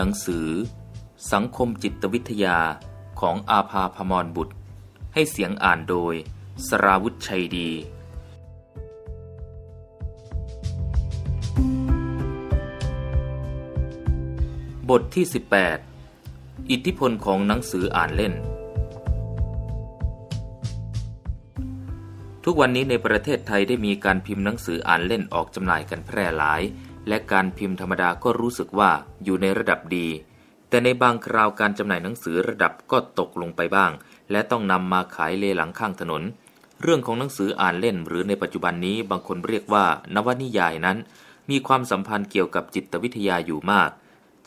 หนังสือสังคมจิตวิทยาของอาภาพมรบุตร ให้เสียงอ่านโดยสราวุธชัยดี บทที่ 18 อิทธิพลของหนังสืออ่านเล่น ทุกวันนี้ในประเทศไทยได้มีการพิมพ์หนังสืออ่านเล่นออกจำหน่ายกันแพร่หลายและการพิมพ์ธรรมดาก็รู้สึกว่าอยู่ในระดับดี แต่ในบางคราวการจำหน่ายหนังสือระดับก็ตกลงไปบ้าง และต้องนำมาขายเลหลังข้างถนน เรื่องของหนังสืออ่านเล่น หรือในปัจจุบันนี้บางคนเรียกว่านวนิยายนั้น มีความสัมพันธ์เกี่ยวกับจิตวิทยาอยู่มาก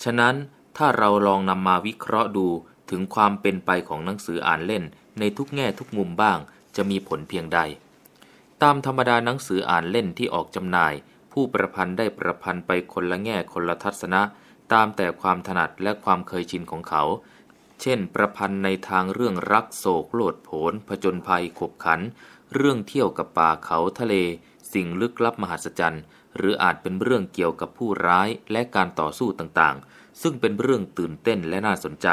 ฉะนั้นถ้าเราลองนำมาวิเคราะห์ดู ถึงความเป็นไปของหนังสืออ่านเล่น ในทุกแง่ทุกมุมบ้าง จะมีผลเพียงใด ตามธรรมดาหนังสืออ่านเล่นที่ออกจำหน่ายผู้ประพันธ์ได้ประพันธ์ไปคนละแง่คนละทัศนะตามแต่ความถนัดและความเคยชินของเขา เช่น ประพันธ์ในทางเรื่องรักโศกโลดโผนผจญภัยขบขัน เรื่องเที่ยวกับป่าเขาทะเล สิ่งลึกลับมหัศจรรย์ หรืออาจเป็นเรื่องเกี่ยวกับผู้ร้ายและการต่อสู้ต่างๆ ซึ่งเป็นเรื่องตื่นเต้นและน่าสนใจ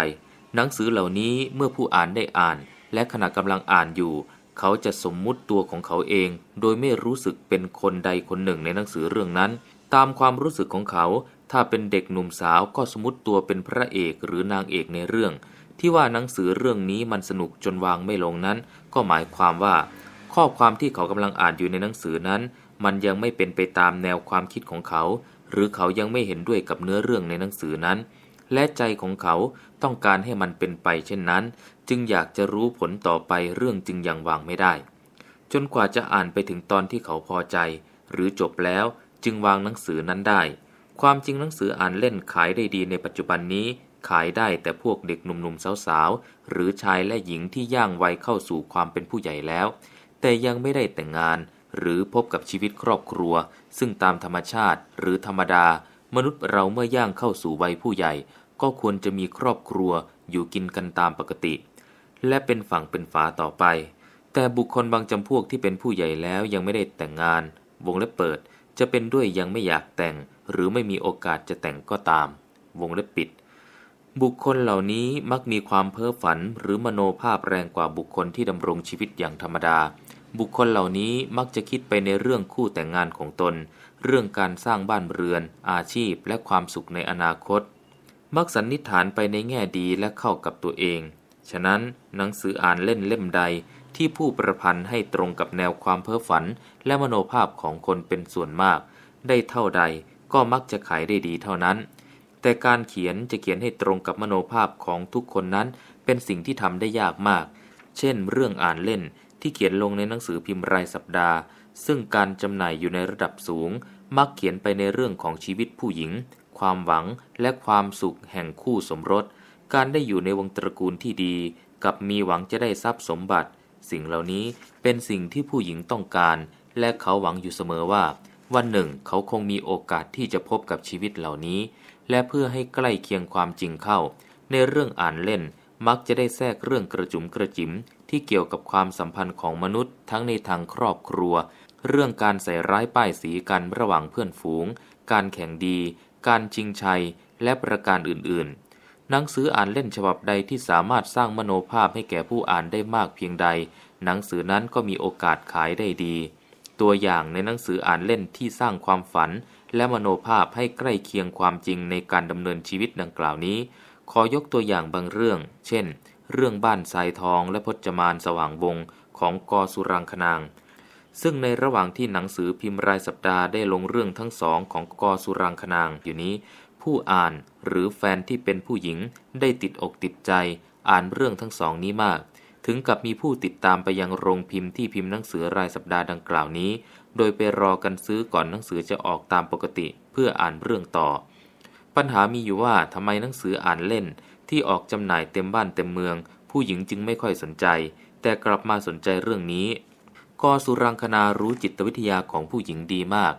หนังสือเหล่านี้เมื่อผู้อ่านได้อ่านและขณะกำลังอ่านอยู่เขาจะสมมุติตัวของเขาเองโดยไม่รู้สึกเป็นคนใดคนหนึ่งในหนังสือเรื่องนั้น ตามความรู้สึกของเขา ถ้าเป็นเด็กหนุ่มสาวก็สมมติตัวเป็นพระเอกหรือนางเอกในเรื่อง ที่ว่าหนังสือเรื่องนี้มันสนุกจนวางไม่ลงนั้นก็หมายความว่าข้อความที่เขากำลังอ่านอยู่ในหนังสือนั้น มันยังไม่เป็นไปตามแนวความคิดของเขา หรือเขายังไม่เห็นด้วยกับเนื้อเรื่องในหนังสือนั้นและใจของเขาต้องการให้มันเป็นไปเช่นนั้น จึงอยากจะรู้ผลต่อไปเรื่องจึงยังวางไม่ได้ จนกว่าจะอ่านไปถึงตอนที่เขาพอใจ หรือจบแล้ว จึงวางหนังสือนั้นได้ ความจริงหนังสืออ่านเล่นขายได้ดีในปัจจุบันนี้ ขายได้แต่พวกเด็กหนุ่มๆสาวๆหรือชายและหญิงที่ย่างวัยเข้าสู่ความเป็นผู้ใหญ่แล้ว แต่ยังไม่ได้แต่งงาน หรือพบกับชีวิตครอบครัว ซึ่งตามธรรมชาติหรือธรรมดา มนุษย์เราเมื่อย่างเข้าสู่วัยผู้ใหญ่ก็ควรจะมีครอบครัว อยู่กินกันตามปกติ และเป็นฝั่งเป็นฝาต่อไป แต่บุคคลบางจำพวกที่เป็นผู้ใหญ่แล้วยังไม่ได้แต่งงาน วงเล็บเปิด จะเป็นด้วยยังไม่อยากแต่ง หรือไม่มีโอกาสจะแต่งก็ตาม วงเล็บปิด บุคคลเหล่านี้มักมีความเพ้อฝัน หรือมโนภาพแรงกว่าบุคคลที่ดำรงชีวิตอย่างธรรมดา บุคคลเหล่านี้มักจะคิดไปในเรื่องคู่แต่งงานของตน เรื่องการสร้างบ้านเรือน อาชีพ และความสุขในอนาคตมักสันนิษฐานไปในแง่ดีและเข้ากับตัวเอง ฉะนั้นหนังสืออ่านเล่นเล่มใดที่ผู้ประพันธ์ให้ตรงกับแนวความเพ้อฝัน และมโนภาพของคนเป็นส่วนมาก ได้เท่าใด ก็มักจะขายได้ดีเท่านั้น แต่การเขียนจะเขียนให้ตรงกับมโนภาพของทุกคนนั้นเป็นสิ่งที่ทำได้ยากมาก เช่น เรื่องอ่านเล่นที่เขียนลงในหนังสือพิมพ์รายสัปดาห์ ซึ่งการจำหน่ายอยู่ในระดับสูง มักเขียนไปในเรื่องของชีวิตผู้หญิงความหวังและความสุขแห่งคู่สมรส การได้อยู่ในวงตระกูลที่ดี กับมีหวังจะได้ทรัพย์สมบัติ สิ่งเหล่านี้เป็นสิ่งที่ผู้หญิงต้องการ และเขาหวังอยู่เสมอว่า วันหนึ่งเขาคงมีโอกาสที่จะพบกับชีวิตเหล่านี้ และเพื่อให้ใกล้เคียงความจริงเข้า ในเรื่องอ่านเล่น มักจะได้แทรกเรื่องกระจุมกระจิ๋มที่เกี่ยวกับความสัมพันธ์ของมนุษย์ทั้งในทางครอบครัว เรื่องการใส่ร้ายป้ายสีกันระหว่างเพื่อนฝูง การแข่งดีการชิงชัยและประการอื่นๆ หนังสืออ่านเล่นฉบับใดที่สามารถสร้างมโนภาพให้แก่ผู้อ่านได้มากเพียงใด หนังสือนั้นก็มีโอกาสขายได้ดี ตัวอย่างในหนังสืออ่านเล่นที่สร้างความฝัน และมโนภาพให้ใกล้เคียงความจริงในการดำเนินชีวิตดังกล่าวนี้ ขอยกตัวอย่างบางเรื่อง เช่น เรื่องบ้านทรายทองและพจมานสว่างวงของกอสุรังคนางซึ่งในระหว่างที่หนังสือพิมพ์รายสัปดาห์ได้ลงเรื่องทั้งสองของกอสุรังคนางอยู่นี้ ผู้อ่านหรือแฟนที่เป็นผู้หญิงได้ติดอกติดใจอ่านเรื่องทั้งสองนี้มาก ถึงกับมีผู้ติดตามไปยังโรงพิมพ์ที่พิมพ์หนังสือรายสัปดาห์ดังกล่าวนี้ โดยไปรอกันซื้อก่อนหนังสือจะออกตามปกติ เพื่ออ่านเรื่องต่อ ปัญหามีอยู่ว่าทำไมหนังสืออ่านเล่นที่ออกจำหน่ายเต็มบ้านเต็มเมือง ผู้หญิงจึงไม่ค่อยสนใจ แต่กลับมาสนใจเรื่องนี้กอสุรังคณารู้จิตวิทยาของผู้หญิงดีมาก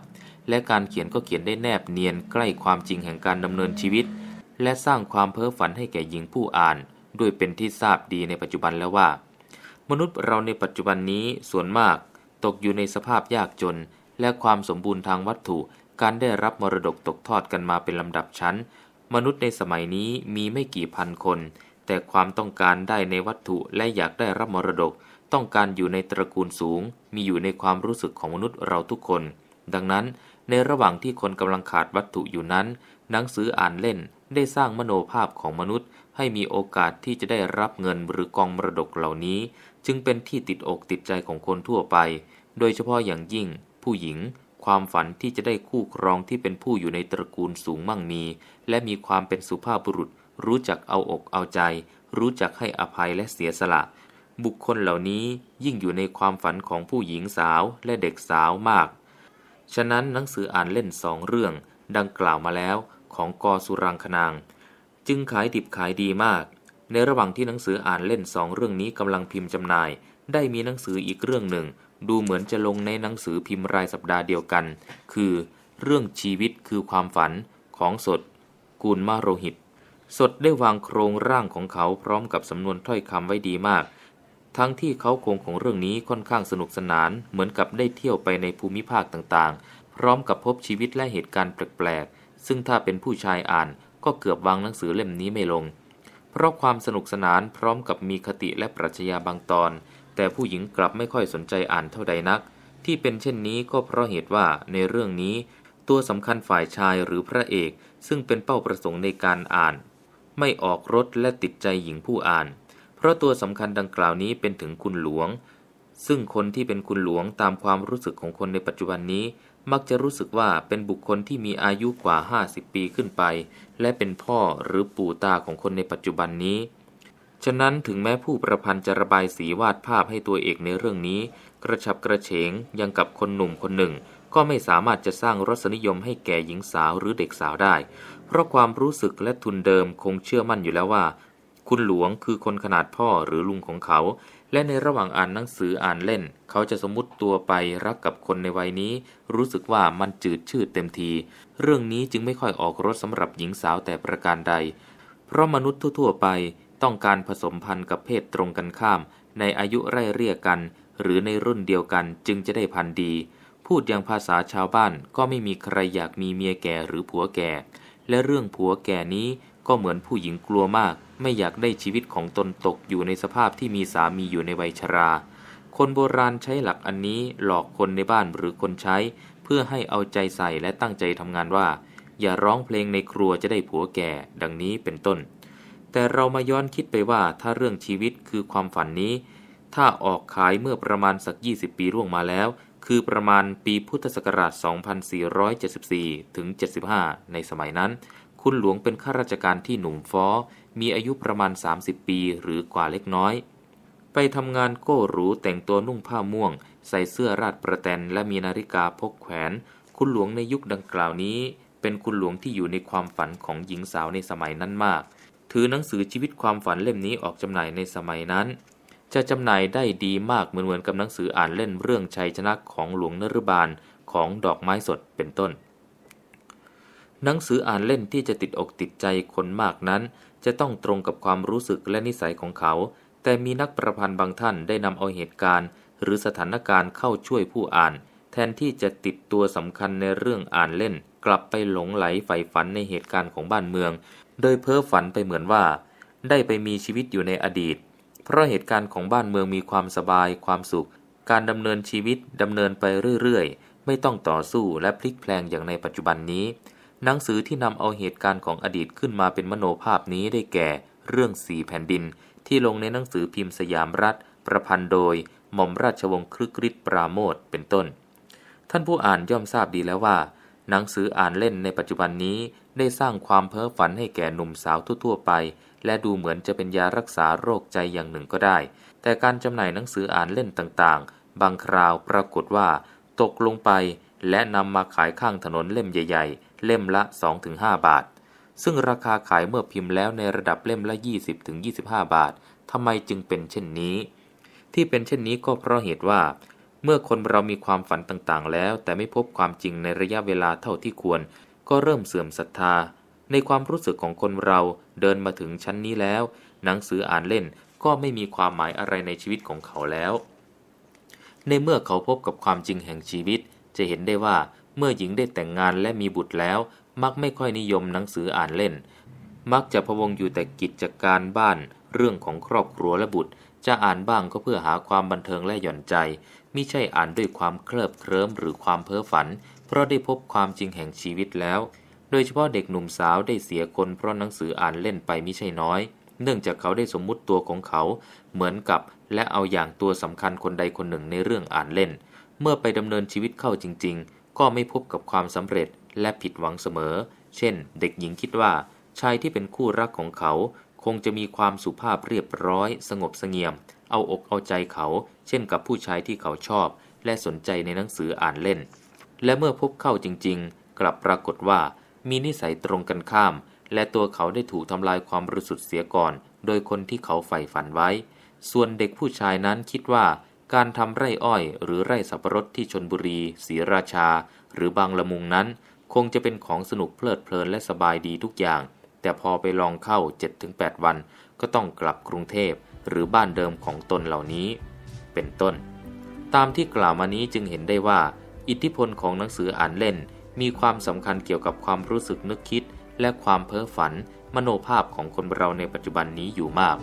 และการเขียนก็เขียนได้แนบเนียนใกล้ความจริงแห่งการดำเนินชีวิต และสร้างความเพ้อฝันให้แก่หญิงผู้อ่านด้วยเป็นที่ทราบดีในปัจจุบันแล้วว่า มนุษย์เราในปัจจุบันนี้ส่วนมาก ตกอยู่ในสภาพยากจน และความสมบูรณ์ทางวัตถุ การได้รับมรดกตกทอดกันมาเป็นลำดับชั้น มนุษย์ในสมัยนี้มีไม่กี่พันคน แต่ความต้องการได้ในวัตถุและอยากได้รับมรดกต้องการอยู่ในตระกูลสูง มีอยู่ในความรู้สึกของมนุษย์เราทุกคน ดังนั้น ในระหว่างที่คนกำลังขาดวัตถุอยู่นั้น หนังสืออ่านเล่น ได้สร้างมโนภาพของมนุษย์ ให้มีโอกาสที่จะได้รับเงินหรือกองมรดกเหล่านี้ จึงเป็นที่ติดอกติดใจของคนทั่วไป โดยเฉพาะอย่างยิ่ง ผู้หญิง ความฝันที่จะได้คู่ครองที่เป็นผู้อยู่ในตระกูลสูงมั่งมี และมีความเป็นสุภาพบุรุษ รู้จักเอาอกเอาใจ รู้จักให้อภัยและเสียสละบุคคลเหล่านี้ยิ่งอยู่ในความฝันของผู้หญิงสาวและเด็กสาวมาก ฉะนั้นหนังสืออ่านเล่นสองเรื่อง ดังกล่าวมาแล้วของกอสุรังคนาง จึงขายดิบขายดีมาก ในระหว่างที่หนังสืออ่านเล่นสองเรื่องนี้กำลังพิมพ์จำหน่ายได้มีหนังสืออีกเรื่องหนึ่ง ดูเหมือนจะลงในหนังสือพิมพ์รายสัปดาห์เดียวกัน คือ เรื่องชีวิตคือความฝันของสดกูลมาโรหิต สดได้วางโครงร่างของเขาพร้อมกับสำนวนถ้อยคำไว้ดีมากทั้งที่เขาคงของเรื่องนี้ค่อนข้างสนุกสนานเหมือนกับได้เที่ยวไปในภูมิภาคต่างๆ พร้อมกับพบชีวิตและเหตุการณ์แปลก ๆ ซึ่งถ้าเป็นผู้ชายอ่านก็เกือบวางหนังสือเล่มนี้ไม่ลง เพราะความสนุกสนานพร้อมกับมีคติและปรัชญาบางตอน แต่ผู้หญิงกลับไม่ค่อยสนใจอ่านเท่าใดนัก ที่เป็นเช่นนี้ก็เพราะเหตุว่าในเรื่องนี้ ตัวสำคัญฝ่ายชายหรือพระเอก ซึ่งเป็นเป้าประสงค์ในการอ่าน ไม่ออกรสและติดใจหญิงผู้อ่านเพราะตัวสำคัญดังกล่าวนี้เป็นถึงคุณหลวง ซึ่งคนที่เป็นคุณหลวงตามความรู้สึกของคนในปัจจุบันนี้ มักจะรู้สึกว่าเป็นบุคคลที่มีอายุกว่า 50 ปีขึ้นไป และเป็นพ่อหรือปู่ตาของคนในปัจจุบันนี้ ฉะนั้นถึงแม้ผู้ประพันธ์จะระบายสีวาดภาพให้ตัวเอกในเรื่องนี้ กระชับกระเฉงยังกับคนหนุ่มคนหนึ่ง ก็ไม่สามารถจะสร้างรสนิยมให้แก่หญิงสาวหรือเด็กสาวได้ เพราะความรู้สึกและทุนเดิมคงเชื่อมั่นอยู่แล้วว่าคุณหลวงคือคนขนาดพ่อหรือลุงของเขา และในระหว่างอ่านหนังสืออ่านเล่น เขาจะสมมุติตัวไปรักกับคนในวัยนี้ รู้สึกว่ามันจืดชืดเต็มที เรื่องนี้จึงไม่ค่อยออกรสสำหรับหญิงสาวแต่ประการใด เพราะมนุษย์ทั่วๆไป ต้องการผสมพันธุ์กับเพศตรงกันข้าม ในอายุไร่เรียกกัน หรือในรุ่นเดียวกันจึงจะได้พันธุ์ดี พูดอย่างภาษาชาวบ้านก็ไม่มีใครอยากมีเมียแก่หรือผัวแก่ และเรื่องผัวแก่นี้ก็เหมือนผู้หญิงกลัวมาก ไม่อยากได้ชีวิตของตนตกอยู่ในสภาพที่มีสามีอยู่ในวัยชรา คนโบราณใช้หลักอันนี้หลอกคนในบ้านหรือคนใช้ เพื่อให้เอาใจใส่และตั้งใจทำงานว่า อย่าร้องเพลงในครัวจะได้ผัวแก่ดังนี้เป็นต้น แต่เรามาย้อนคิดไปว่าถ้าเรื่องชีวิตคือความฝันนี้ ถ้าออกขายเมื่อประมาณสัก 20 ปีร่วงมาแล้วคือประมาณปีพุทธศักราช2474ถึง75ในสมัยนั้นคุณหลวงเป็นข้าราชการที่หนุ่มฟ้อมีอายุประมาณ 30 ปีหรือกว่าเล็กน้อย ไปทำงานโก้หรูแต่งตัวนุ่งผ้าม่วง ใส่เสื้อราดประแตน และมีนาฬิกาพกแขวน คุณหลวงในยุคดังกล่าวนี้ เป็นคุณหลวงที่อยู่ในความฝันของหญิงสาวในสมัยนั้นมาก ถือหนังสือชีวิตความฝันเล่มนี้ออกจำหน่ายในสมัยนั้น จะจำหน่ายได้ดีมากเหมือนกับหนังสืออ่านเล่นเรื่องชัยชนะของหลวงนรบาลของดอกไม้สดเป็นต้นหนังสืออ่านเล่นที่จะติดอกติดใจคนมากนั้น จะต้องตรงกับความรู้สึกและนิสัยของเขา แต่มีนักประพันธ์บางท่านได้นำเอาเหตุการณ์หรือสถานการณ์เข้าช่วยผู้อ่าน แทนที่จะติดตัวสำคัญในเรื่องอ่านเล่น กลับไปหลงไหลใฝ่ฝันในเหตุการณ์ของบ้านเมือง โดยเพ้อฝันไปเหมือนว่าได้ไปมีชีวิตอยู่ในอดีต เพราะเหตุการณ์ของบ้านเมืองมีความสบายความสุข การดำเนินชีวิตดำเนินไปเรื่อยๆ ไม่ต้องต่อสู้และพลิกแพลงอย่างในปัจจุบันนี้หนังสือที่นำเอาเหตุการณ์ของอดีตขึ้นมาเป็นมโนภาพนี้ได้แก่ เรื่องสีแผ่นดิน ที่ลงในหนังสือพิมพ์สยามรัฐ ประพันธ์โดย หม่อมราชวงศ์ครึกฤทธิ์ปราโมทเป็นต้น ท่านผู้อ่านย่อมทราบดีแล้วว่า หนังสืออ่านเล่นในปัจจุบันนี้ ได้สร้างความเพ้อฝันให้แก่หนุ่มสาวทั่วๆไป และดูเหมือนจะเป็นยารักษาโรคใจอย่างหนึ่งก็ได้ แต่การจำหน่ายหนังสืออ่านเล่นต่างๆ บางคราวปรากฏว่า ตกลงไปและนำมาขายข้างถนนเล่มใหญ่ๆเล่มละ 2-5 บาท ซึ่งราคาขายเมื่อพิมพ์แล้วในระดับเล่มละ 20-25 บาท ทำไมจึงเป็นเช่นนี้ ที่เป็นเช่นนี้ก็เพราะเหตุว่า เมื่อคนเรามีความฝันต่างๆแล้ว แต่ไม่พบความจริงในระยะเวลาเท่าที่ควร ก็เริ่มเสื่อมศรัทธา ในความรู้สึกของคนเราเดินมาถึงชั้นนี้แล้ว หนังสืออ่านเล่นก็ไม่มีความหมายอะไรในชีวิตของเขาแล้ว ในเมื่อเขาพบกับความจริงแห่งชีวิตจะเห็นได้ว่าเมื่อหญิงได้แต่งงานและมีบุตรแล้ว มักไม่ค่อยนิยมหนังสืออ่านเล่น มักจะพะวงอยู่แต่กิจการบ้าน เรื่องของครอบครัวและบุตร จะอ่านบ้างก็เพื่อหาความบันเทิงและหย่อนใจ มิใช่อ่านด้วยความเคลิบเคลิ้มหรือความเพ้อฝัน เพราะได้พบความจริงแห่งชีวิตแล้ว โดยเฉพาะเด็กหนุ่มสาวได้เสียคน เพราะหนังสืออ่านเล่นไปมิใช่น้อย เนื่องจากเขาได้สมมุติตัวของเขา เหมือนกับและเอาอย่างตัวสำคัญคนใดคนหนึ่งในเรื่องอ่านเล่น เมื่อไปดำเนินชีวิตเข้าจริง ๆก็ไม่พบกับความสำเร็จและผิดหวังเสมอ เช่น เด็กหญิงคิดว่าชายที่เป็นคู่รักของเขา คงจะมีความสุภาพเรียบร้อยสงบสงเงียม เอาอกเอาใจเขา เช่นกับผู้ชายที่เขาชอบ และสนใจในหนังสืออ่านเล่น และเมื่อพบเข้าจริงๆ กลับปรากฏว่า มีนิสัยตรงกันข้าม และตัวเขาได้ถูกทำลายความบริสุทธิ์เสียก่อน โดยคนที่เขาใฝ่ฝันไว้ ส่วนเด็กผู้ชายนั้นคิดว่าการทำไร่อ้อยหรือไร่สับปะรดที่ชนบุรีศรีราชา หรือบางละมุงนั้น คงจะเป็นของสนุกเพลิดเพลินและสบายดีทุกอย่าง แต่พอไปลองเข้า 7-8 วันก็ต้องกลับกรุงเทพหรือบ้านเดิมของตนเหล่านี้ เป็นต้น ตามที่กล่าวมานี้จึงเห็นได้ว่า อิทธิพลของหนังสืออ่านเล่น มีความสำคัญเกี่ยวกับความรู้สึกนึกคิด และความเพ้อฝัน มโนภาพของคนเราในปัจจุบันนี้อยู่มาก